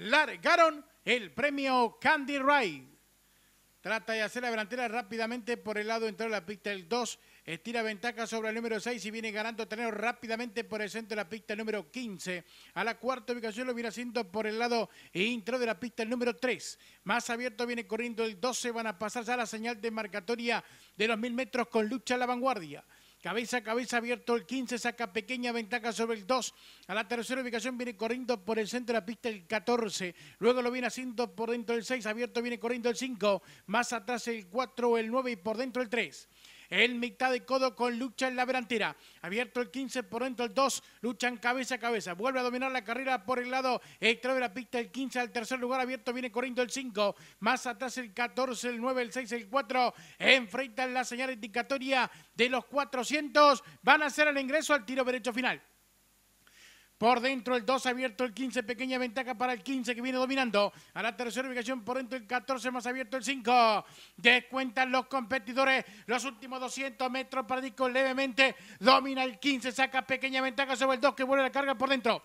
largaron el premio Candy Ride. Trata de hacer la delantera rápidamente por el lado entero de la pista el 2. Estira ventaja sobre el número 6 y viene ganando tener rápidamente por el centro de la pista el número 15. A la cuarta ubicación lo viene haciendo por el lado intro de la pista el número 3. Más abierto viene corriendo el 12. Van a pasar ya la señal de marcatoria de los mil metros con lucha a la vanguardia. Cabeza a cabeza abierto el 15, saca pequeña ventaja sobre el 2. A la tercera ubicación viene corriendo por el centro de la pista el 14. Luego lo viene haciendo por dentro el 6. Abierto viene corriendo el 5. Más atrás el 4, el 9 y por dentro el 3. En mitad de codo con lucha en la delantera. Abierto el 15 por dentro el 2. Luchan cabeza a cabeza. Vuelve a dominar la carrera por el lado extra de la pista. El 15 al tercer lugar abierto. Viene corriendo el 5. Más atrás el 14, el 9, el 6, el 4. Enfrentan la señal indicatoria de los 400. Van a hacer el ingreso al tiro derecho final. Por dentro el 2 abierto el 15, pequeña ventaja para el 15 que viene dominando. A la tercera ubicación por dentro el 14 más abierto el 5. Descuentan los competidores los últimos 200 metros para Disco levemente. Domina el 15, saca pequeña ventaja sobre el 2 que vuelve la carga por dentro.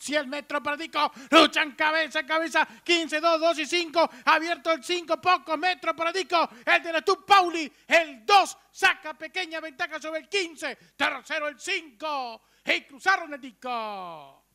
100 metros para Dico, luchan cabeza a cabeza, 15, 2, 2 y 5, abierto el 5, pocos metros para Dico, el de la Tup Pauli, el 2, saca pequeña ventaja sobre el 15, tercero el 5 y cruzaron el disco.